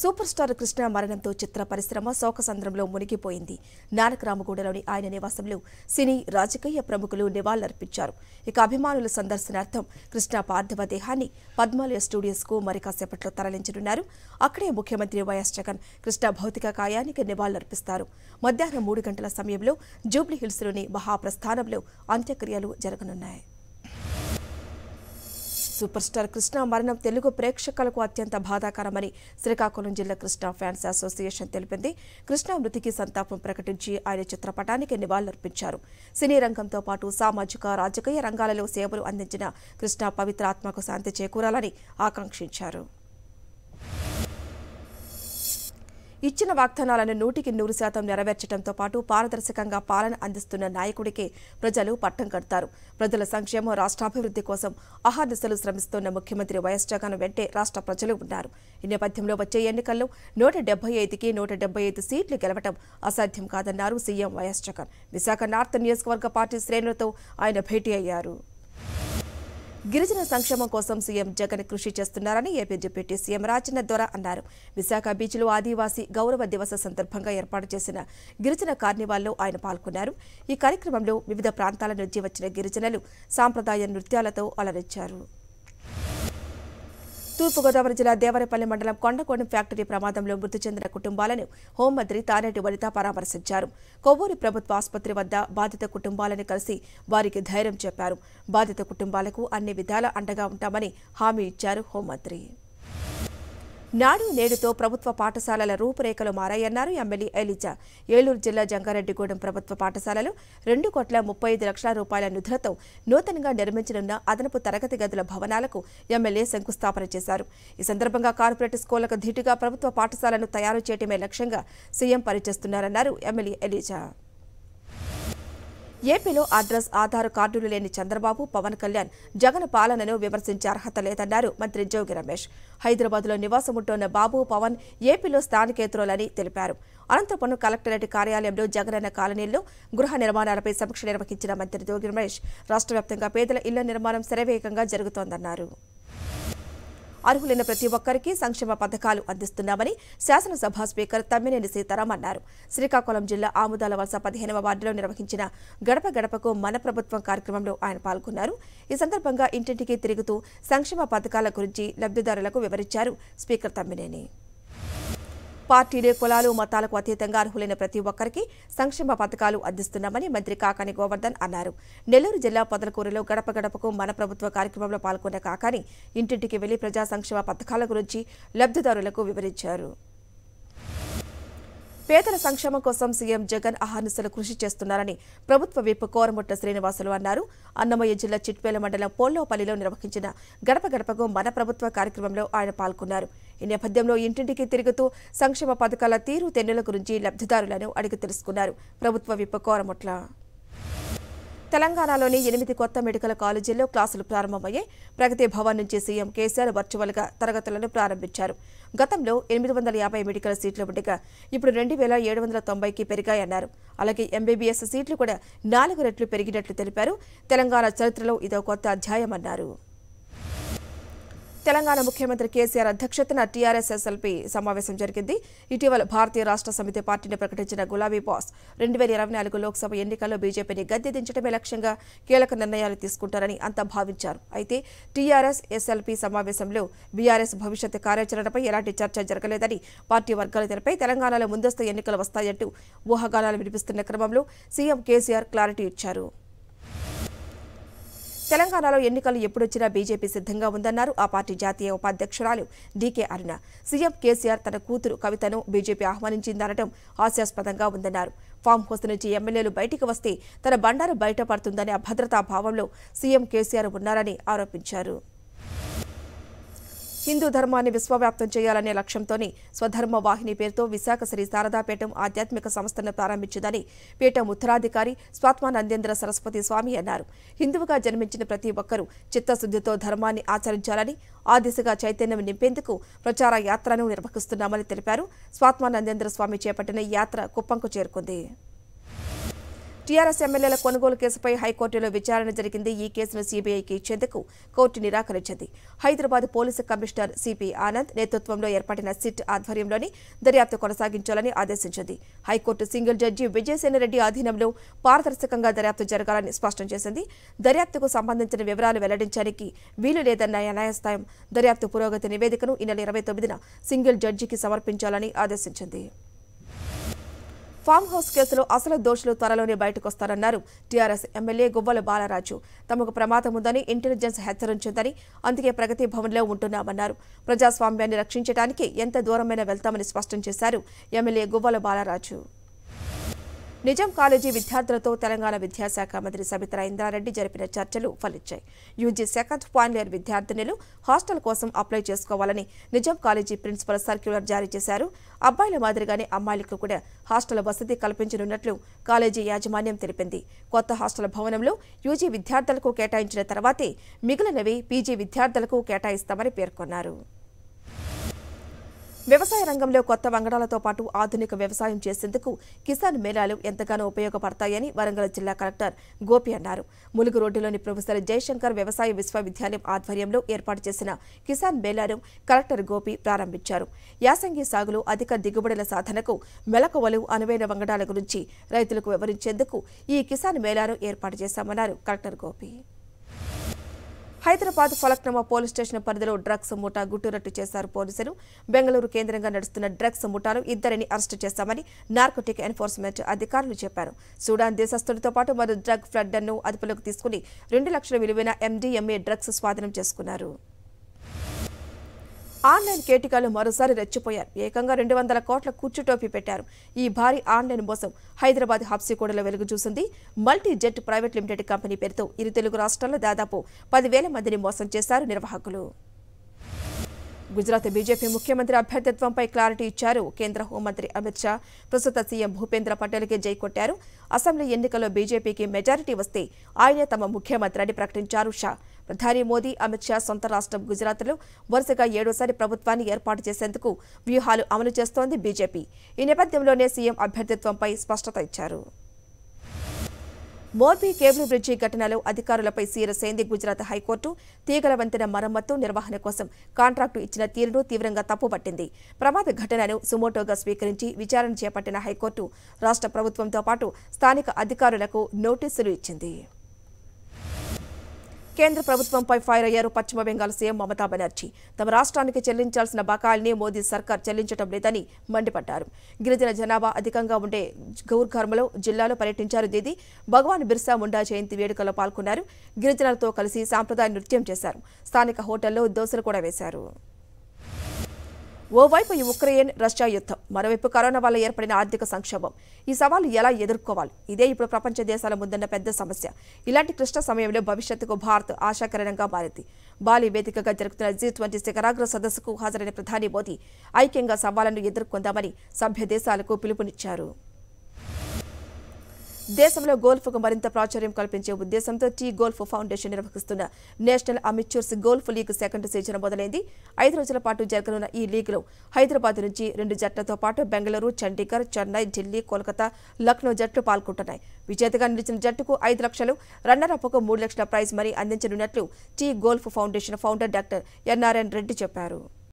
super star Krishna మరణంతో చిత్ర పరిశ్రమ శోకసంద్రంలో మునిగిపోయింది నానకరామగూడలోని ఆయన నివాసంలో సినీ రాజకీయ ప్రముఖులు నివాళులర్పించారు ఇక అభిమానుల సందర్శనార్థం కృష్ణ పార్థివ దేహాన్ని పద్మాలయ స్టూడియోస్కు మరి కాసేపట్లో తరలించనున్నారు అక్కడే ముఖ్యమంత్రి వైఎస్ జగన్ కృష్ణ భౌతిక కాయానికి నివాళులర్పిస్తారు మధ్యాహ్నం మూడు గంటల సమయంలో జూబ్లీహిల్స్లోని మహాప్రస్థానంలో అంత్యక్రియలు జరగనున్నాయి సూపర్ స్టార్ కృష్ణ మరణం తెలుగు ప్రేక్షకులకు అత్యంత బాధాకరమని శ్రీకాకుళం జిల్లా కృష్ణ ఫ్యాన్స్ అసోసియేషన్ తెలిపింది కృష్ణ మృతికి సంతాపం ప్రకటించి ఆయన చిత్రపటానికి నివాళులర్పించారు సినీ రంగంతో పాటు సామాజిక రాజకీయ రంగాలలో సేవలు అందించిన కృష్ణ పవిత్ర ఆత్మకు శాంతి చేకూరాలని ఆకాంక్షించారు ఇచ్చిన వాగ్దానాలను నూటికి నూరు శాతం నెరవేర్చడంతో పాటు పారదర్శకంగా పాలన అందిస్తున్న నాయకుడికే ప్రజలు పట్టం కడతారు ప్రజల సంక్షేమం రాష్ట్రాభివృద్ధి కోసం అహాదశలు శ్రమిస్తున్న ముఖ్యమంత్రి వైఎస్ జగన్ వెంటే రాష్ట్ర ప్రజలు ఉన్నారు ఈ నేపథ్యంలో వచ్చే ఎన్నికల్లో నూట డెబ్బై ఐదుకి నూట డెబ్బై ఐదు సీట్లు గెలవడం అసాధ్యం కాదన్నారు CM YS Jagan Visakha north నియోజకవర్గ పార్టీ శ్రేణులతో ఆయన భేటీ అయ్యారు గిరిజన సంక్షేమం కోసం సీఎం జగన్ కృషి చేస్తున్నారని ఏపీ డిప్యూటీ సీఎం రాజన్న ద్వారా అన్నారు విశాఖ బీచ్లో ఆదివాసీ గౌరవ దివస సందర్భంగా ఏర్పాటు చేసిన గిరిజన కార్నివాల్లో ఆయన పాల్గొన్నారు ఈ కార్యక్రమంలో వివిధ ప్రాంతాల నుంచి వచ్చిన గిరిజనులు సాంప్రదాయ నృత్యాలతో అలరించారు తూర్పుగోదావరి జిల్లా దేవరపల్లి మండలం కొండకోణం ఫ్యాక్టరీ ప్రమాదంలో మృతి చెందిన కుటుంబాలను హోంమంత్రి తానేటి వనిత పరామర్శించారు కొవ్వూరు ప్రభుత్వ ఆసుపత్రి వద్ద బాధిత కుటుంబాలను కలిసి వారికి ధైర్యం చెప్పారు బాధిత కుటుంబాలకు అన్ని విధాల అండగా ఉంటామని హామీ ఇచ్చారు హోంమంత్రి నాడు నేడుతో ప్రభుత్వ పాఠశాలల రూపురేఖలు మారాయన్నారు ఎమ్మెల్యే ఎలిజా ఏలూరు జిల్లా జంగారెడ్డిగూడెం ప్రభుత్వ పాఠశాలలో రెండు కోట్ల ముప్పై ఐదు లక్షల రూపాయల నిధులతో నూతనంగా నిర్మించనున్న అదనపు తరగతి గదుల భవనాలకు ఎమ్మెల్యే శంకుస్థాపన చేశారు ఈ సందర్భంగా కార్పొరేట్ స్కూళ్లకు ధీటుగా ప్రభుత్వ పాఠశాలను తయారు చేయడమే లక్ష్యంగా సీఎం పనిచేస్తున్నారన్నారు ఎమ్మెల్యే ఎలిజా ఏపీలో అడ్రస్ ఆధార్ కార్డులు లేని చంద్రబాబు పవన్ కళ్యాణ్ జగన్ పాలనను విమర్శించే అర్హత లేదన్నారు మంత్రి జోగి రమేష్ హైదరాబాద్లో నివాసముంటోన్న బాబు పవన్ ఏపీలో స్థానికేతరులని తెలిపారు అనంతపురం కలెక్టరేట్ కార్యాలయంలో జగనన్న కాలనీల్లో గృహ నిర్మాణాలపై సమీక్ష నిర్వహించిన మంత్రి జోగి రమేష్ రాష్ట్ర వ్యాప్తంగా పేదల ఇళ్ల నిర్మాణం శరవేగంగా జరుగుతోందన్నారు అర్హులైన ప్రతి ఒక్కరికి సంక్షేమ పథకాలు అందిస్తున్నామని శాసనసభ స్పీకర్ తమ్మినేని సీతారాం అన్నారు శ్రీకాకుళం జిల్లా ఆముదాల వలస పదిహేనవ వార్డులో నిర్వహించిన గడప గడపకు మన ప్రభుత్వం కార్యక్రమంలో ఆయన పాల్గొన్నారు ఈ సందర్భంగా ఇంటింటికి తిరుగుతూ సంక్షేమ పథకాల గురించి లబ్ధిదారులకు వివరించారు స్పీకర్ తమ్మినేని పార్టీలు కులాలు మతాలకు అతీతంగా అర్హులైన ప్రతి ఒక్కరికి సంక్షేమ పథకాలు అందిస్తున్నామని మంత్రి కాకాని గోవర్ధన్ అన్నారు నెల్లూరు జిల్లా పొదలకూరులో గడప గడపకు మన ప్రభుత్వ కార్యక్రమంలో పాల్గొన్న కాకాని ఇంటింటికి వెళ్లి ప్రజా సంక్షేమ పథకాల గురించి లబ్ధిదారులకు వివరించారు పేదల సంక్షేమం కోసం సీఎం జగన్ అహర్నిశలు కృషి చేస్తున్నారని ప్రభుత్వ విప్ కోరముట్ట శ్రీనివాసులు అన్నారు అన్నమయ్య జిల్లా చిట్పేల మండలం పోల్లోపల్లిలో నిర్వహించిన గడప గడపకు మన ప్రభుత్వ కార్యక్రమంలో ఆయన పాల్గొన్నారు ఈ నేపథ్యంలో ఇంటింటికి తిరుగుతూ సంక్షేమ పథకాల తీరు తెన్నుల గురించి లబ్ధిదారులను అడిగి తెలుసుకున్నారు ప్రభుత్వ విప్ కోరముట్ల తెలంగాణలోని ఎనిమిది కొత్త మెడికల్ కాలేజీల్లో క్లాసులు ప్రారంభమయ్యాయి ప్రగతి భవన్ నుంచి సీఎం కేసీఆర్ వర్చువల్గా తరగతులను ప్రారంభించారు గతంలో ఎనిమిది వందల యాభై మెడికల్ సీట్లు ఉండగా ఇప్పుడు రెండు వేల ఏడు వందల తొంభైకి పెరిగాయన్నారు అలాగే ఎంబీబీఎస్ సీట్లు కూడా నాలుగు రెట్లు పెరిగినట్లు తెలిపారు తెలంగాణ చరిత్రలో ఇదో కొత్త అధ్యాయమన్నారు తెలంగాణ ముఖ్యమంత్రి కేసీఆర్ అధ్యక్షతన టీఆర్ఎస్ ఎస్ఎల్పీ సమావేశం జరిగింది ఇటీవల భారతీయ రాష్ట్ర సమితి పార్టీని ప్రకటించిన గులాబీ బాస్ రెండు వేల ఇరవై నాలుగు లోక్సభ ఎన్నికల్లో బీజేపీని గద్దె దించడమే లక్ష్యంగా కీలక నిర్ణయాలు తీసుకుంటారని అంతా భావించారు అయితే టీఆర్ఎస్ ఎస్ఎల్పీ సమావేశంలో బీఆర్ఎస్ భవిష్యత్ కార్యాచరణపై ఎలాంటి చర్చ జరగలేదని పార్టీ వర్గాలు తెరపై తెలంగాణలో ముందస్తు ఎన్నికలు వస్తాయంటూ ఊహాగానాలు వినిపిస్తున్న క్రమంలో సీఎం కేసీఆర్ క్లారిటీ ఇచ్చారు తెలంగాణలో ఎన్నికలు ఎప్పుడొచ్చినా బీజేపీ సిద్ధంగా ఉందన్నారు ఆ పార్టీ జాతీయ ఉపాధ్యక్షురాలు డీకే అరుణ సీఎం కేసీఆర్ తన కూతురు కవితను బీజేపీ ఆహ్వానించిందనడం హాస్యాస్పదంగా ఉందన్నారు ఫామ్ హౌస్ నుంచి ఎమ్మెల్యేలు బయటికి వస్తే తన బండారు బయటపడుతుందనే అభద్రతా భావంలో సీఎం కేసీఆర్ ఉన్నారని ఆరోపించారు హిందూ ధర్మాన్ని విశ్వవ్యాప్తం చేయాలనే లక్ష్యంతోనే స్వధర్మ వాహిని పేరుతో విశాఖ శ్రీ శారదాపీఠం ఆధ్యాత్మిక సంస్థను ప్రారంభించిందని పీఠం ఉత్తరాధికారి స్వాత్మానందేంద్ర సరస్వతి స్వామి అన్నారు హిందువుగా జన్మించిన ప్రతి ఒక్కరూ చిత్తశుద్ధితో ధర్మాన్ని ఆచరించాలని ఆ దిశగా చైతన్యం నింపేందుకు ప్రచార యాత్రను నిర్వహిస్తున్నామని తెలిపారు స్వాత్మానందేంద్ర స్వామి చేపట్టిన యాత్ర కుప్పంకు చేరుకుంది టీఆర్ఎస్ ఎమ్మెల్యేల కొనుగోలు కేసుపై హైకోర్టులో విచారణ జరిగింది ఈ కేసును సీబీఐకి ఇచ్చేందుకు కోర్టు నిరాకరించింది Hyderabad police commissioner CP Anand నేతృత్వంలో ఏర్పడిన సిట్ ఆధ్వర్యంలోని దర్యాప్తు కొనసాగించాలని ఆదేశించింది హైకోర్టు సింగిల్ జడ్జి విజయసేనరెడ్డి ఆధీనంలో పారదర్శకంగా దర్యాప్తు జరగాలని స్పష్టం చేసింది దర్యాప్తుకు సంబంధించిన వివరాలు వెల్లడించడానికి వీలు లేదన్న న్యాయస్థానం దర్యాప్తు పురోగతి నివేదికను ఈ నెల ఇరవై తొమ్మిదిన సింగిల్ జడ్జికి సమర్పించాలని ఆదేశించింది ఫామ్ హౌస్ కేసులో అసలు దోషులు త్వరలోనే బయటకొస్తారన్నారు టీఆర్ఎస్ ఎమ్మెల్యే గువ్వల బాలరాజు తమకు ప్రమాదం ఉందని ఇంటెలిజెన్స్ హెచ్చరించిందని అందుకే ప్రగతి భవన్లో ఉంటున్నామన్నారు ప్రజాస్వామ్యాన్ని రక్షించడానికి ఎంత దూరమైనా వెళ్తామని స్పష్టం చేశారు ఎమ్మెల్యే గువ్వల బాలరాజు నిజాం కాలేజీ విద్యార్థులతో తెలంగాణ విద్యాశాఖ మంత్రి సబితర ఇంద్రారెడ్డి జరిపిన చర్చలు ఫలించాయి యూజీ సెకండ్ పాయింట్ ఇయర్ విద్యార్థినులు హాస్టల్ కోసం అప్లై చేసుకోవాలని నిజాం కాలేజీ ప్రిన్సిపల్ సర్క్యులర్ జారీ చేశారు అబ్బాయిల మాదిరిగానే అమ్మాయిలకు కూడా హాస్టల్ వసతి కల్పించనున్నట్లు కాలేజీ యాజమాన్యం తెలిపింది కొత్త హాస్టల్ భవనంలో యూజీ విద్యార్థులకు కేటాయించిన తర్వాతే మిగిలినవి పీజీ విద్యార్థులకు కేటాయిస్తామని పేర్కొన్నారు వ్యవసాయ రంగంలో కొత్త వంగడాలతో పాటు ఆధునిక వ్యవసాయం చేసేందుకు కిసాన్ మేళాలు ఎంతగానో ఉపయోగపడతాయని వరంగల్ జిల్లా కలెక్టర్ గోపి అన్నారు ములుగు రోడ్డులోని ప్రొఫెసర్ జయశంకర్ వ్యవసాయ విశ్వవిద్యాలయం ఆధ్వర్యంలో ఏర్పాటు చేసిన కిసాన్ మేళాను కలెక్టర్ గోపి ప్రారంభించారు యాసంగి సాగులో అధిక దిగుబడుల సాధనకు మెలకువలు అనువైన వంగడాల గురించి రైతులకు వివరించేందుకు ఈ కిసాన్ మేళాను ఏర్పాటు చేశామన్నారు collector Gopi Hyderabad Falaknuma police station పరిధిలో డ్రగ్స్ ముఠా గుట్టురట్టు చేశారు పోలీసులు బెంగళూరు కేంద్రంగా నడుస్తున్న డ్రగ్స్ ముఠాను ఇద్దరిని అరెస్టు చేశామని నార్కోటిక్ ఎన్ఫోర్స్మెంట్ అధికారులు చెప్పారు సూడాన్ దేశస్తులతో పాటు మరో డ్రగ్ ఫ్లడ్డర్ను అదుపులోకి తీసుకుని రెండు లక్షల విలువైన ఎండీఎంఏ డ్రగ్స్ స్వాధీనం చేసుకున్నారు ఆన్లైన్ కేటికాలు మరోసారి రెచ్చిపోయారు ఏకంగా రెండు వందల కోట్ల కూర్చుటోపీ పెట్టారు ఈ భారీ ఆన్లైన్ మోసం హైదరాబాద్ హబ్సికోడలో వెలుగు చూసింది multi jet private limited company పేరుతో ఇరు తెలుగు రాష్ట్రాల్లో దాదాపు పదివేల మందిని మోసం చేశారు నిర్వాహకులు గుజరాత్ బీజేపీ ముఖ్యమంత్రి అభ్యర్థిత్వంపై క్లారిటీ ఇచ్చారు కేంద్ర హోంమంత్రి అమిత్ షా ప్రస్తుత సీఎం భూపేంద్ర పటేల్కే జై కొట్టారు అసెంబ్లీ ఎన్నికల్లో బీజేపీకి మెజారిటీ వస్తే ఆయనే తమ ముఖ్యమంత్రి అని ప్రకటించారు షా ప్రధాని మోదీ అమిత్ షా సొంత రాష్ట్రం గుజరాత్లో వరుసగా ఏడోసారి ప్రభుత్వాన్ని ఏర్పాటు చేసేందుకు వ్యూహాలు అమలు చేస్తోంది బీజేపీ ఈ నేపథ్యంలోనే సీఎం అభ్యర్థిత్వంపై స్పష్టత ఇచ్చారు మోర్బీ కేబుల్ బ్రిడ్జి ఘటనలో అధికారులపై సీరసేంది గుజరాత్ హైకోర్టు తీగల వంతెన మరమ్మత్తు నిర్వహణ కోసం కాంట్రాక్టు ఇచ్చిన తీరును తీవ్రంగా తప్పుపట్టింది ప్రమాద ఘటనను సుమోటోగా స్వీకరించి విచారణ చేపట్టిన హైకోర్టు రాష్ట్ర ప్రభుత్వంతో పాటు స్థానిక అధికారులకు నోటీసులు ఇచ్చింది కేంద్ర ప్రభుత్వంపై ఫైర్ అయ్యారు పశ్చిమ బెంగాల్ సీఎం మమతా బెనర్జీ తమ రాష్ట్రానికి చెల్లించాల్సిన బకాయిల్ని మోదీ సర్కార్ చెల్లించడం లేదని మండిపడ్డారు గిరిజన జనాభా అధికంగా ఉండే గౌర్ఘర్మలో జిల్లాలో పర్యటించారు దీది భగవాన్ బిర్సా ముండా జయంతి వేడుకలో పాల్గొన్నారు గిరిజనులతో కలిసి సాంప్రదాయ నృత్యం చేశారు స్థానిక హోటల్లో దోశలు కూడా వేశారు ఓవైపు ఉక్రెయిన్ రష్యా యుద్ధం మరోవైపు కరోనా వల్ల ఏర్పడిన ఆర్థిక సంక్షోభం ఈ సవాలు ఎలా ఎదుర్కోవాలి ఇదే ఇప్పుడు ప్రపంచ దేశాల ముందున్న పెద్ద సమస్య ఇలాంటి క్లిష్ట సమయంలో భవిష్యత్తుకు భారత్ ఆశాకరణంగా మారింది బాలి వేదికగా జరుగుతున్న జీ ట్వంటీ శిఖరాగ్ర సదస్సుకు హాజరైన ప్రధాని మోదీ ఐక్యంగా సవాళ్లను ఎదుర్కొందామని సభ్య దేశాలకు పిలుపునిచ్చారు దేశంలో గోల్ఫ్కు మరింత ప్రాచుర్యం కల్పించే ఉద్దేశంతో టీ గోల్ఫ్ ఫౌండేషన్ నిర్వహిస్తున్న national amateurs golf league second season మొదలైంది ఐదు రోజుల పాటు జరగనున్న ఈ లీగ్లో హైదరాబాద్ నుంచి రెండు జట్లతో పాటు బెంగళూరు చండీగఢ్ చెన్నై ఢిల్లీ కోల్కతా లక్నో జట్లు పాల్గొంటున్నాయి విజేతగా నిలిచిన జట్టుకు ఐదు లక్షలు రన్నరప్కు మూడు లక్షల ప్రైజ్ మరీ అందించనున్నట్లు T golf foundation founder doctor NRN Reddy చెప్పారు